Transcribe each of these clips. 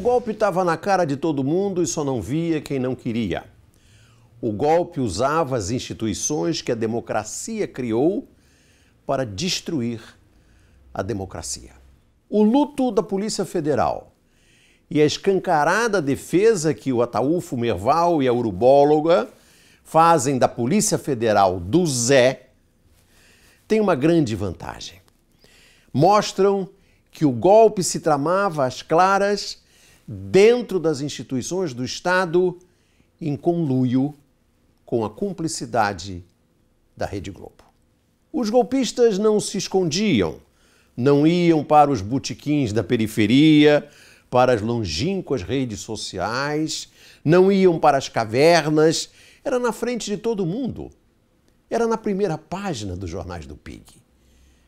O golpe estava na cara de todo mundo e só não via quem não queria. O golpe usava as instituições que a democracia criou para destruir a democracia. O luto da Polícia Federal e a escancarada defesa que o Ataúfo Merval e a urubóloga fazem da Polícia Federal do Zé tem uma grande vantagem. Mostram que o golpe se tramava às claras dentro das instituições do Estado em conluio com a cumplicidade da Rede Globo. Os golpistas não se escondiam, não iam para os botiquins da periferia, para as longínquas redes sociais, não iam para as cavernas, era na frente de todo mundo. Era na primeira página dos jornais do PIG.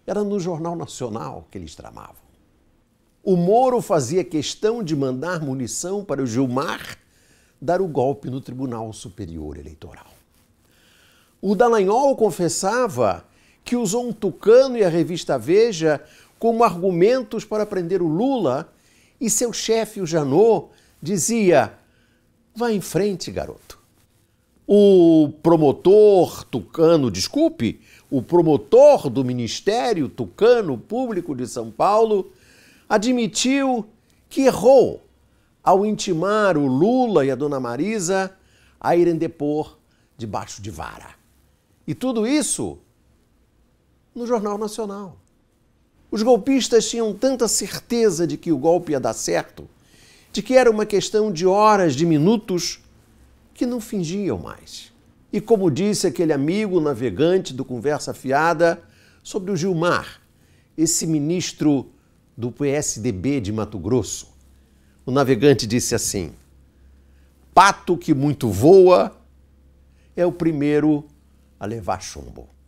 Era no Jornal Nacional que eles tramavam. O Moro fazia questão de mandar munição para o Gilmar dar o golpe no Tribunal Superior Eleitoral. O Dallagnol confessava que usou um tucano e a revista Veja como argumentos para prender o Lula e seu chefe, o Janot, dizia: vá em frente, garoto. O promotor tucano, desculpe, o promotor do Ministério Tucano Público de São Paulo admitiu que errou ao intimar o Lula e a dona Marisa a irem depor debaixo de vara. E tudo isso no Jornal Nacional. Os golpistas tinham tanta certeza de que o golpe ia dar certo, de que era uma questão de horas, de minutos, que não fingiam mais. E como disse aquele amigo navegante do Conversa Fiada sobre o Gilmar, esse ministro do PSDB de Mato Grosso. O navegante disse assim: Pato que muito voa é o primeiro a levar chumbo.